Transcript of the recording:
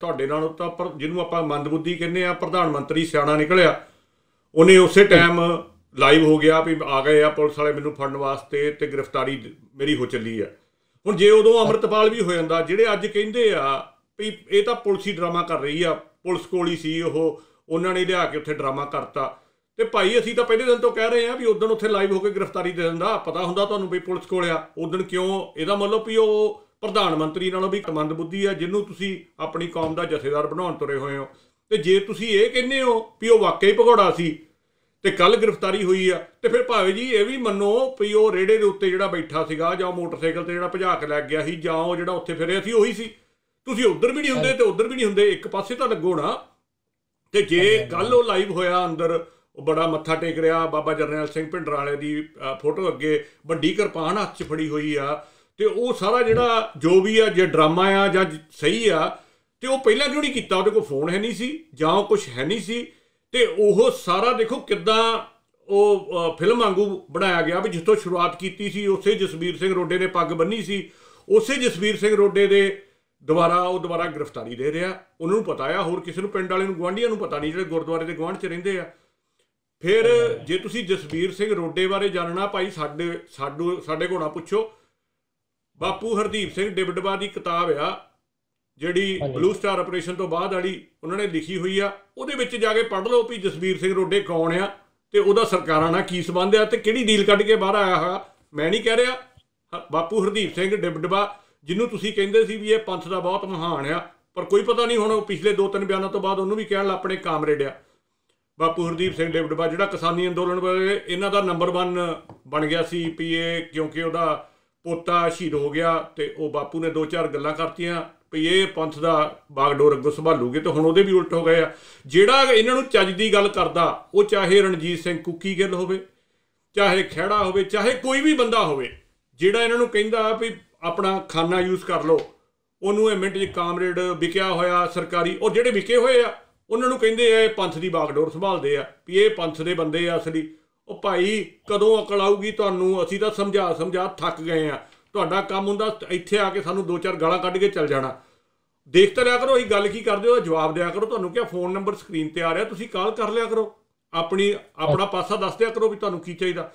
ਤੁਹਾਡੇ ਨਾਲ ਤਾਂ ਪਰ ਜਿਹਨੂੰ ਆਪਾਂ ਮੰਦਬੁੱਧੀ ਕਹਿੰਦੇ ਆ ਪ੍ਰਧਾਨ ਮੰਤਰੀ ਸਿਆਣਾ ਨਿਕਲਿਆ ਉਹਨੇ ਉਸੇ ਟਾਈਮ ਲਾਈਵ ਹੋ ਗਿਆ ਵੀ ਆ ਗਏ ਆ ਪੁਲਿਸ ਵਾਲੇ ਮੈਨੂੰ ਫੜਨ ਵਾਸਤੇ ਤੇ ਗ੍ਰਿਫਤਾਰੀ ਮੇਰੀ ਹੋ ਚੱਲੀ ਆ ਹੁਣ ਜੇ ਉਦੋਂ ਅਮਰਤਪਾਲ ਵੀ ਹੋ ਜਾਂਦਾ ਜਿਹੜੇ ਅੱਜ ਕਹਿੰਦੇ ਆ ਵੀ ਇਹ ਤਾਂ ਪੁਲਿਸ ਹੀ ਡਰਾਮਾ ਕਰ ਰਹੀ ਆ ਪੁਲਿਸ ਕੋਲ ਹੀ ਸੀ ਉਹ ਉਹਨਾਂ ਨੇ ਲਿਆ ਕੇ ਉੱਥੇ ਡਰਾਮਾ ਕਰਤਾ ਤੇ ਭਾਈ ਅਸੀਂ ਤਾਂ ਪਹਿਲੇ ਦਿਨ ਤੋਂ ਕਹਿ ਰਹੇ ਆ ਵੀ ਉਦੋਂ ਉੱਥੇ ਲਾਈਵ ਹੋ ਕੇ ਗ੍ਰਿਫਤਾਰੀ ਦੇ ਦਿੰਦਾ ਪਤਾ ਹੁੰਦਾ ਤੁਹਾਨੂੰ ਵੀ ਪੁਲਿਸ ਕੋਲ ਆ ਉਦੋਂ ਕਿਉਂ ਇਹਦਾ ਮਤਲਬ ਵੀ ਉਹ ਪ੍ਰਧਾਨ ਮੰਤਰੀ ਨਾਲੋਂ ਵੀ ਮੰਦ ਬੁੱਧੀ ਆ ਜਿਹਨੂੰ ਤੁਸੀਂ ਆਪਣੀ ਕੌਮ ਦਾ ਜਥੇਦਾਰ ਬਣਾਉਣ ਤੁਰੇ ਹੋਏ ਹੋ ਤੇ ਜੇ ਤੁਸੀਂ ਇਹ ਕਹਿੰਦੇ ਹੋ ਵੀ ਉਹ ਵਾਕਈ ਭਗੌੜਾ ਸੀ ਤੇ ਕੱਲ ਗ੍ਰਿਫਤਾਰੀ ਹੋਈ ਆ ਤੇ ਫਿਰ ਭਾਵੇਂ ਜੀ ਇਹ ਵੀ ਮੰਨੋ ਵੀ ਉਹ ਰੇੜੇ ਦੇ ਉੱਤੇ ਜਿਹੜਾ ਬੈਠਾ ਸੀਗਾ ਜਾਂ ਮੋਟਰਸਾਈਕਲ ਤੇ ਜਿਹੜਾ ਭਜਾ ਕੇ ਲੈ ਗਿਆ ਸੀ ਜਾਂ ਉਹ ਜਿਹੜਾ ਉੱਥੇ ਫਿਰਿਆ ਸੀ ਉਹੀ ਸੀ ਤੁਸੀਂ ਉਧਰ ਵੀ ਨਹੀਂ ਹੁੰਦੇ ਤੇ ਉਧਰ ਵੀ ਨਹੀਂ ਹੁੰਦੇ ਇੱਕ ਪਾਸੇ ਤਾਂ ਲੱਗੋ ਨਾ ਤੇ ਜੇ ਕੱਲ ਉਹ ਲਾਈਵ ਹੋਇਆ ਅੰਦਰ ਉਹ ਬੜਾ ਮੱਥਾ ਟੇਕ ਰਿਹਾ ਬਾਬਾ ਜਰਨੈਲ ਸਿੰਘ ਪਿੰਡਰਾਲੇ ਦੀ ਫੋਟੋ ਅੱਗੇ ਵੱਡੀ ਕਿਰਪਾਨ ਹੱਥ 'ਚ ਫੜੀ ਹੋਈ ਆ ਤੇ ਉਹ ਸਾਰਾ ਜਿਹੜਾ ਜੋ ਵੀ ਆ ਜੇ ਡਰਾਮਾ ਆ ਜਾਂ ਸਹੀ ਆ ਤੇ ਉਹ ਪਹਿਲਾਂ ਕਿਉਂ ਨਹੀਂ ਕੀਤਾ ਉਹਦੇ ਕੋਲ ਫੋਨ ਹੈ ਨਹੀਂ ਸੀ ਜਾਂ ਕੁਝ ਹੈ ਨਹੀਂ ਸੀ ਤੇ ਉਹ ਸਾਰਾ ਦੇਖੋ ਕਿੱਦਾਂ ਉਹ ਫਿਲਮ ਵਾਂਗੂ ਬਣਾਇਆ ਗਿਆ ਵੀ ਜਿੱਥੋਂ ਸ਼ੁਰੂਆਤ ਕੀਤੀ ਸੀ ਉਸੇ ਜਸਵੀਰ ਸਿੰਘ ਰੋਡੇ ਨੇ ਪੱਗ ਬੰਨੀ ਸੀ ਉਸੇ ਜਸਵੀਰ ਸਿੰਘ ਰੋਡੇ ਦੇ ਦੁਬਾਰਾ ਉਹ ਦੁਬਾਰਾ ਗ੍ਰਿਫਤਾਰੀ ਦੇ ਰਿਹਾ ਉਹਨਾਂ ਨੂੰ ਪਤਾ ਆ ਹੋਰ ਕਿਸੇ ਨੂੰ ਪਿੰਡ ਵਾਲੇ ਨੂੰ ਗਵਾਂਢੀਆਂ ਨੂੰ ਪਤਾ ਨਹੀਂ ਜਿਹੜੇ ਗੁਰਦੁਆਰੇ ਦੇ ਗਵਾਂਢ 'ਚ ਰਹਿੰਦੇ ਆ ਫਿਰ ਜੇ ਤੁਸੀਂ ਜਸਵੀਰ ਸਿੰਘ ਰੋਡੇ ਬਾਰੇ ਜਾਣਨਾ ਭਾਈ ਸਾਡੇ ਸਾਡੂ ਸਾਡੇ ਕੋਲ ਨਾ ਪੁੱਛੋ ਬਾਪੂ ਹਰਦੀਪ ਸਿੰਘ ਡਿਬਡਬਾ ਦੀ ਕਿਤਾਬ ਆ ਜਿਹੜੀ ਬਲੂ ਸਟਾਰ ਆਪਰੇਸ਼ਨ ਤੋਂ ਬਾਅਦ ਵਾਲੀ ਉਹਨਾਂ ਨੇ ਲਿਖੀ ਹੋਈ ਆ ਉਹਦੇ ਵਿੱਚ ਜਾ ਕੇ ਪੜ੍ਹ ਲਓ ਵੀ ਜਸਵੀਰ ਸਿੰਘ ਰੋਡੇ ਕੌਣ ਆ ਤੇ ਉਹਦਾ ਸਰਕਾਰਾਂ ਨਾਲ ਕੀ ਸਬੰਧ ਆ ਤੇ ਕਿਹੜੀ ਡੀਲ ਕੱਢ ਕੇ ਬਾਹਰ ਆਇਆ ਹੋਇਆ ਮੈਂ ਨਹੀਂ ਕਹਿ ਰਿਹਾ ਬਾਪੂ ਹਰਦੀਪ ਸਿੰਘ ਡਿਬਡਬਾ ਜਿਹਨੂੰ ਤੁਸੀਂ ਕਹਿੰਦੇ ਸੀ ਵੀ ਇਹ ਪੰਥ ਦਾ ਬਹੁਤ ਮਹਾਨ ਆ ਪਰ ਕੋਈ ਪਤਾ ਨਹੀਂ ਹੁਣ ਉਹ ਪਿਛਲੇ 2-3 ਬਿਆਨਾਂ ਤੋਂ ਬਾਅਦ ਉਹਨੂੰ ਵੀ ਕਹਿਣ ਲੱਗ ਆਪਣੇ ਕਾਮਰੇਡ ਆ ਬਾਪੂ ਹਰਦੀਪ ਸਿੰਘ ਡਿਬਡਬਾ ਜਿਹੜਾ ਕਿਸਾਨੀ ਅੰਦੋਲਨ ਵੇਲੇ ਇਹਨਾਂ ਦਾ ਨੰਬਰ 1 ਬਣ ਗਿਆ ਸੀ ਪੀਏ ਕਿਉਂਕਿ ਉਹਦਾ ਪੋਤਾ ਸ਼ਹੀਦ ਹੋ ਗਿਆ ਤੇ ਉਹ ਬਾਪੂ ਨੇ ਦੋ ਚਾਰ ਗੱਲਾਂ ਕਰਤੀਆਂ ਵੀ ਇਹ ਪੰਥ ਦਾ ਬਾਗਡੋਰ ਅੱਗੋਂ ਸੰਭਾਲੂਗੇ ਤੇ ਹੁਣ ਉਹਦੇ ਵੀ ਉਲਟ ਹੋ ਗਏ ਆ ਜਿਹੜਾ ਇਹਨਾਂ ਨੂੰ ਚੱਜ ਦੀ ਗੱਲ ਕਰਦਾ ਉਹ ਚਾਹੇ ਰਣਜੀਤ ਸਿੰਘ ਕੁੱਕੀ ਗੱਲ ਹੋਵੇ ਚਾਹੇ ਖਿਹੜਾ ਹੋਵੇ ਚਾਹੇ ਕੋਈ ਵੀ ਬੰਦਾ ਹੋਵੇ ਜਿਹੜਾ ਇਹਨਾਂ ਨੂੰ ਕਹਿੰਦਾ ਵੀ ਆਪਣਾ ਖਾਨਾ ਯੂਜ਼ ਕਰ ਲਓ ਉਹਨੂੰ ਇਹ ਮਿੰਟ ਜੀ ਕਾਮਰੇਡ ਵਿਕਿਆ ਹੋਇਆ ਸਰਕਾਰੀ ਉਹ ਜਿਹੜੇ ਵਿਕੇ ਹੋਏ ਆ ਉਹਨਾਂ ਨੂੰ ਕਹਿੰਦੇ ਆ ਇਹ ਪੰਥ ਦੀ ਬਾਗਡੋਰ ਸੰਭਾਲਦੇ ਆ ਵੀ ਇਹ ਪੰਥ ਦੇ ਬੰਦੇ ਆ ਅਸਲੀ ਉਹ ਭਾਈ ਕਦੋਂ ਅਕਲ ਆਊਗੀ ਤੁਹਾਨੂੰ ਅਸੀਂ ਤਾਂ ਸਮਝਾ ਸਮਝਾ ਥੱਕ ਗਏ ਆ ਤੁਹਾਡਾ ਕੰਮ ਹੁੰਦਾ ਇੱਥੇ ਆ ਕੇ ਸਾਨੂੰ ਦੋ ਚਾਰ ਗਾਲਾਂ ਕੱਢ ਕੇ ਚੱਲ ਜਾਣਾ ਦੇਖ ਤਾਂ ਲਿਆ ਕਰੋ ਇਹ ਗੱਲ ਕੀ ਕਰਦੇ ਹੋ ਜਵਾਬ ਦਿਆ ਕਰੋ ਤੁਹਾਨੂੰ ਕਿਹਾ ਫੋਨ ਨੰਬਰ ਸਕਰੀਨ ਤੇ ਆ ਰਿਹਾ ਤੁਸੀਂ ਕਾਲ ਕਰ ਲਿਆ ਕਰੋ ਆਪਣੀ ਆਪਣਾ ਪਾਸਾ ਦੱਸ ਦਿਆ ਕਰੋ ਵੀ ਤੁਹਾਨੂੰ ਕੀ ਚਾਹੀਦਾ